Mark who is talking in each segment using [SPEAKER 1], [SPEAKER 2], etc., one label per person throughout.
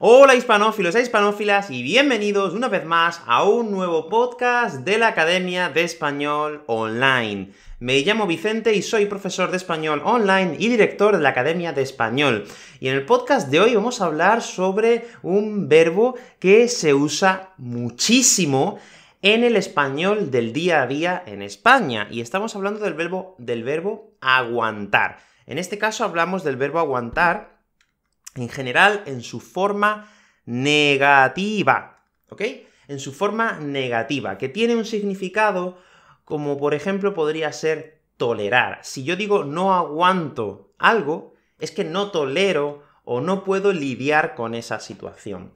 [SPEAKER 1] Hola hispanófilos e hispanófilas y bienvenidos una vez más a un nuevo podcast de la Academia de Español Online. Me llamo Vicente y soy profesor de español online y director de la Academia de Español. Y en el podcast de hoy vamos a hablar sobre un verbo que se usa muchísimo en el español del día a día en España. Y estamos hablando del verbo, del verbo aguantar. En este caso hablamos del verbo aguantar en general en su forma negativa, ¿ok? En su forma negativa, que tiene un significado como por ejemplo podría ser tolerar. Si yo digo no aguanto algo, es que no tolero o no puedo lidiar con esa situación.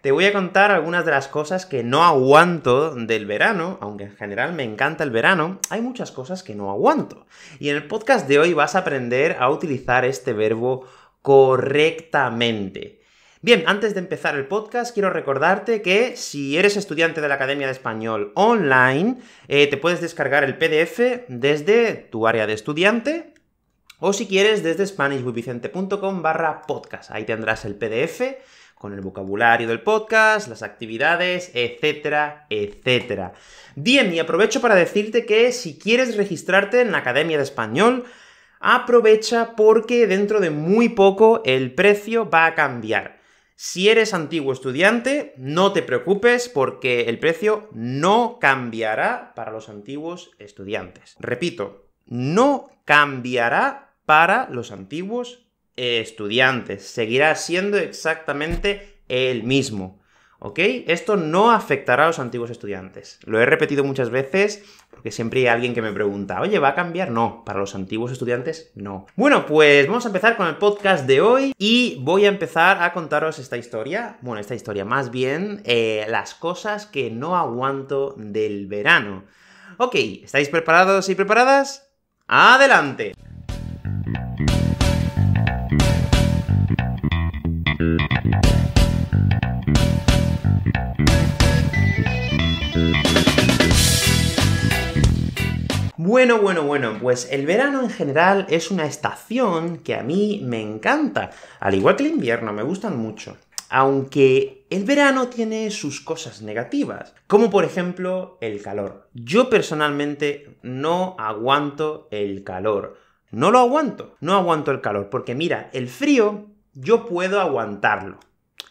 [SPEAKER 1] Te voy a contar algunas de las cosas que no aguanto del verano, aunque en general me encanta el verano, hay muchas cosas que no aguanto. Y en el podcast de hoy vas a aprender a utilizar este verbo correctamente. Bien, antes de empezar el podcast, quiero recordarte que si eres estudiante de la Academia de Español online, eh, te puedes descargar el PDF desde tu área de estudiante o si quieres desde spanishwithvicente.com barra podcast. Ahí tendrás el PDF con el vocabulario del podcast, las actividades, etcétera, etcétera. Bien, y aprovecho para decirte que si quieres registrarte en la Academia de Español, Aprovecha porque dentro de muy poco el precio va a cambiar. Si eres antiguo estudiante, no te preocupes porque el precio no cambiará para los antiguos estudiantes. Repito, no cambiará para los antiguos estudiantes. Seguirá siendo exactamente el mismo. ¿Ok? Esto no afectará a los antiguos estudiantes. Lo he repetido muchas veces porque siempre hay alguien que me pregunta, oye, ¿va a cambiar? No, para los antiguos estudiantes no. Bueno, pues vamos a empezar con el podcast de hoy y voy a empezar a contaros esta historia, bueno, esta historia más bien, eh, las cosas que no aguanto del verano. Ok, ¿estáis preparados y preparadas? ¡Adelante! Bueno, bueno, bueno, pues el verano en general es una estación que a mí me encanta, al igual que el invierno, me gustan mucho. Aunque el verano tiene sus cosas negativas, como por ejemplo el calor. Yo personalmente no aguanto el calor. No lo aguanto, no aguanto el calor, porque mira, el frío yo puedo aguantarlo.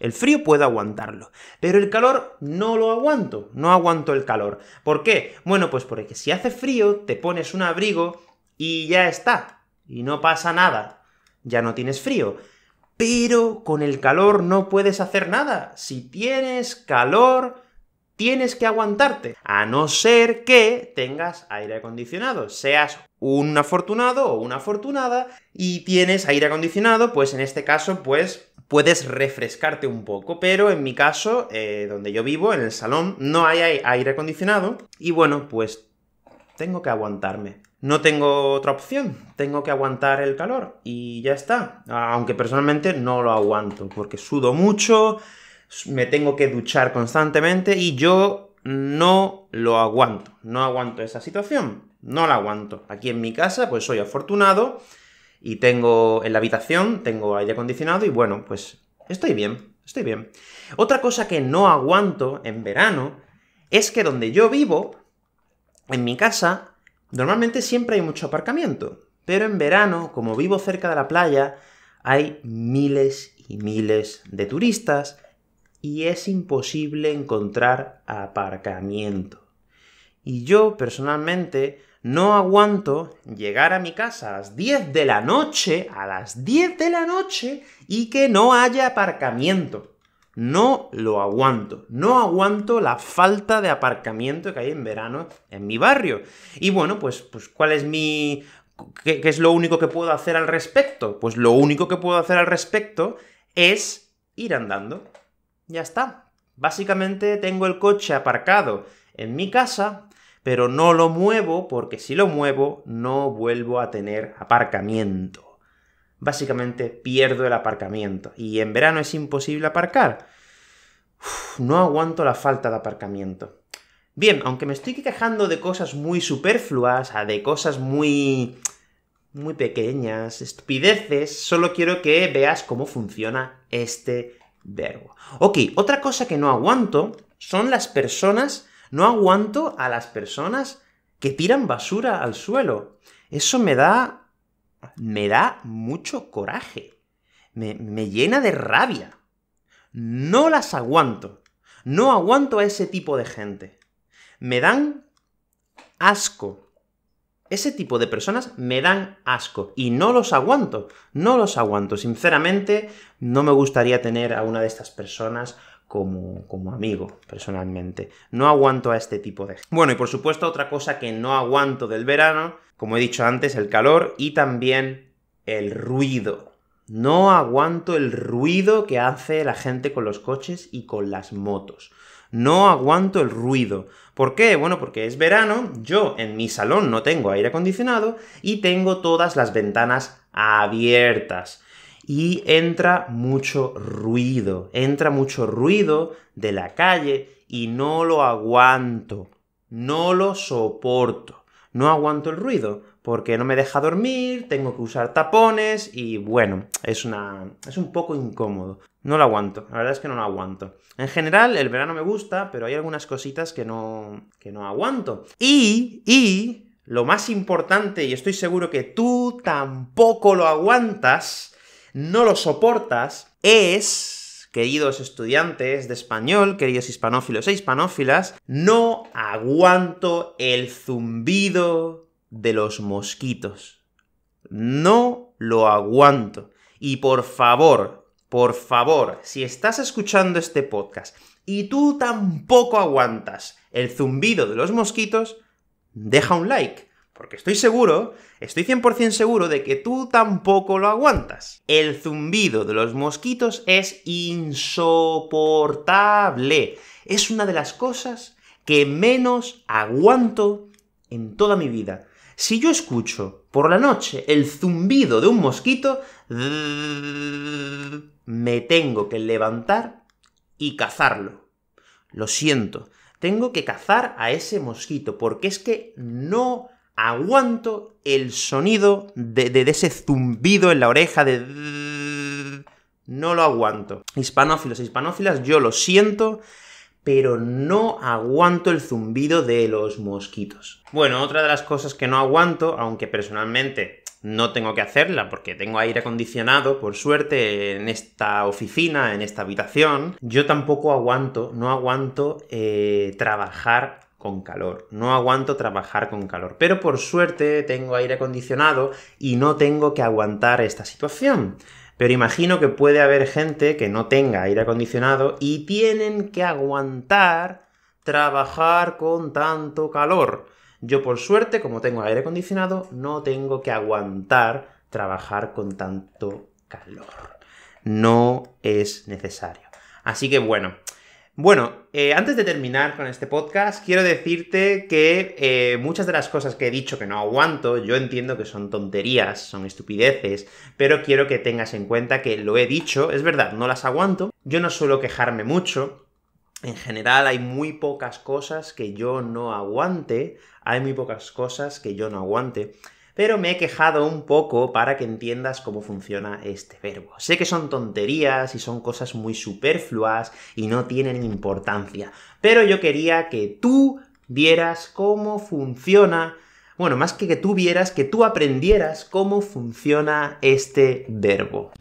[SPEAKER 1] El frío puedo aguantarlo, pero el calor no lo aguanto, no aguanto el calor. ¿Por qué? Bueno, pues porque si hace frío te pones un abrigo y ya está, y no pasa nada, ya no tienes frío. Pero con el calor no puedes hacer nada. Si tienes calor, tienes que aguantarte, a no ser que tengas aire acondicionado, seas un afortunado o una afortunada y tienes aire acondicionado, pues en este caso, pues puedes refrescarte un poco, pero en mi caso, eh, donde yo vivo, en el salón, no hay aire acondicionado y bueno, pues tengo que aguantarme. No tengo otra opción, tengo que aguantar el calor y ya está. Aunque personalmente no lo aguanto, porque sudo mucho, me tengo que duchar constantemente y yo no lo aguanto, no aguanto esa situación, no la aguanto. Aquí en mi casa pues soy afortunado y tengo en la habitación, tengo aire acondicionado y bueno, pues estoy bien, estoy bien. Otra cosa que no aguanto en verano es que donde yo vivo, en mi casa, normalmente siempre hay mucho aparcamiento, pero en verano, como vivo cerca de la playa, hay miles y miles de turistas y es imposible encontrar aparcamiento. Y yo personalmente no aguanto llegar a mi casa a las 10 de la noche, a las 10 de la noche, y que no haya aparcamiento. No lo aguanto. No aguanto la falta de aparcamiento que hay en verano en mi barrio. Y bueno, pues, pues ¿cuál es mi... ¿Qué es lo único que puedo hacer al respecto? Pues lo único que puedo hacer al respecto es ir andando. Ya está. Básicamente tengo el coche aparcado en mi casa, pero no lo muevo porque si lo muevo no vuelvo a tener aparcamiento. Básicamente pierdo el aparcamiento y en verano es imposible aparcar. no aguanto la falta de aparcamiento. Bien, aunque me estoy quejando de cosas muy superfluas, ah, de cosas muy muy pequeñas, estupideces, solo quiero que veas cómo funciona este verbo. Ok, otra cosa que no aguanto son las personas, no aguanto a las personas que tiran basura al suelo. Eso me da, me da mucho coraje. me llena de rabia. No las aguanto. No aguanto a ese tipo de gente. Me dan asco. Ese tipo de personas me dan asco y no los aguanto, no los aguanto. Sinceramente, no me gustaría tener a una de estas personas como, como, amigo, personalmente. No aguanto a este tipo de... Bueno, y por supuesto otra cosa que no aguanto del verano, como he dicho antes, el calor y también el ruido. No aguanto el ruido que hace la gente con los coches y con las motos. No aguanto el ruido. ¿Por qué? Bueno, porque es verano, yo en mi salón no tengo aire acondicionado y tengo todas las ventanas abiertas. Y entra mucho ruido, entra mucho ruido de la calle y no lo aguanto, no lo soporto no aguanto el ruido porque no me deja dormir, tengo que usar tapones y bueno, es, una, es un poco incómodo. No lo aguanto, la verdad es que no lo aguanto. En general, el verano me gusta, pero hay algunas cositas que no, que no aguanto. Y, y, lo más importante, y estoy seguro que tú tampoco lo aguantas, no lo soportas, es queridos estudiantes de español, queridos hispanófilos e hispanófilas, no aguanto el zumbido de los mosquitos. No lo aguanto. Y por favor, por favor, si estás escuchando este podcast y tú tampoco aguantas el zumbido de los mosquitos, deja un like porque estoy seguro, estoy 100% seguro de que tú tampoco lo aguantas. El zumbido de los mosquitos es insoportable. Es una de las cosas que menos aguanto en toda mi vida. Si yo escucho por la noche el zumbido de un mosquito, me tengo que levantar y cazarlo. Lo siento, tengo que cazar a ese mosquito porque es que no aguanto el sonido de, ese zumbido en la oreja de... No lo aguanto. Hispanófilos, hispanófilas, yo lo siento, pero no aguanto el zumbido de los mosquitos. Bueno, otra de las cosas que no aguanto, aunque personalmente no tengo que hacerla porque tengo aire acondicionado, por suerte, en esta oficina, en esta habitación, yo tampoco aguanto, no aguanto eh, trabajar con calor. No aguanto trabajar con calor. Pero por suerte tengo aire acondicionado y no tengo que aguantar esta situación. Pero imagino que puede haber gente que no tenga aire acondicionado y tienen que aguantar trabajar con tanto calor. Yo por suerte, como tengo aire acondicionado, no tengo que aguantar trabajar con tanto calor. No es necesario. Así que bueno, bueno, eh, antes de terminar con este podcast, quiero decirte que eh, muchas de las cosas que he dicho que no aguanto, yo entiendo que son tonterías, son estupideces, pero quiero que tengas en cuenta que lo he dicho, es verdad, no las aguanto, yo no suelo quejarme mucho, en general hay muy pocas cosas que yo no aguante, hay muy pocas cosas que yo no aguante pero me he quejado un poco para que entiendas cómo funciona este verbo. Sé que son tonterías y son cosas muy superfluas y no tienen importancia, pero yo quería que tú vieras cómo funciona, bueno, más que que tú vieras, que tú aprendieras cómo funciona este verbo.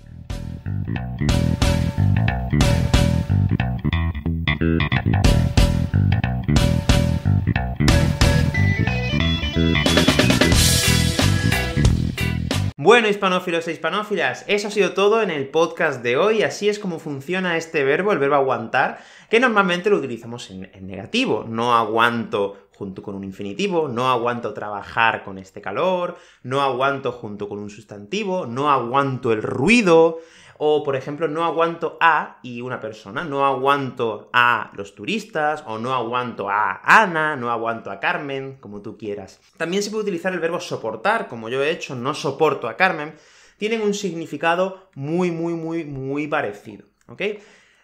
[SPEAKER 1] Bueno, hispanófilos e hispanófilas, eso ha sido todo en el podcast de hoy. Así es como funciona este verbo, el verbo aguantar, que normalmente lo utilizamos en, negativo. No aguanto junto con un infinitivo, no aguanto trabajar con este calor, no aguanto junto con un sustantivo, no aguanto el ruido o por ejemplo, no aguanto a y una persona, no aguanto a los turistas, o no aguanto a Ana, no aguanto a Carmen, como tú quieras. También se puede utilizar el verbo soportar, como yo he hecho, no soporto a Carmen, tienen un significado muy, muy, muy, muy parecido, ¿ok?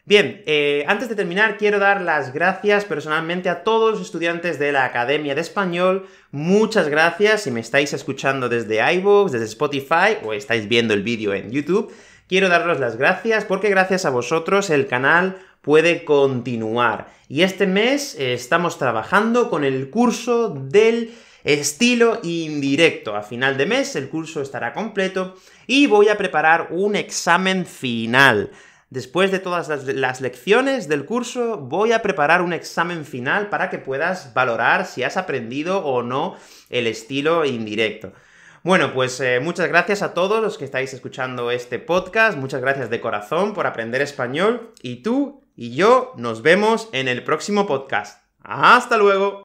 [SPEAKER 1] Bien, eh, antes de terminar, quiero dar las gracias personalmente a todos los estudiantes de la Academia de Español. Muchas gracias si me estáis escuchando desde iVoox, desde Spotify o estáis viendo el vídeo en YouTube. Quiero darles las gracias porque gracias a vosotros el canal puede continuar. Y este mes eh, estamos trabajando con el curso del estilo indirecto. A final de mes el curso estará completo y voy a preparar un examen final. Después de todas las, lecciones del curso, voy a preparar un examen final para que puedas valorar si has aprendido o no el estilo indirecto. Bueno, pues eh, muchas gracias a todos los que estáis escuchando este podcast, muchas gracias de corazón por aprender español y tú y yo nos vemos en el próximo podcast. Hasta luego.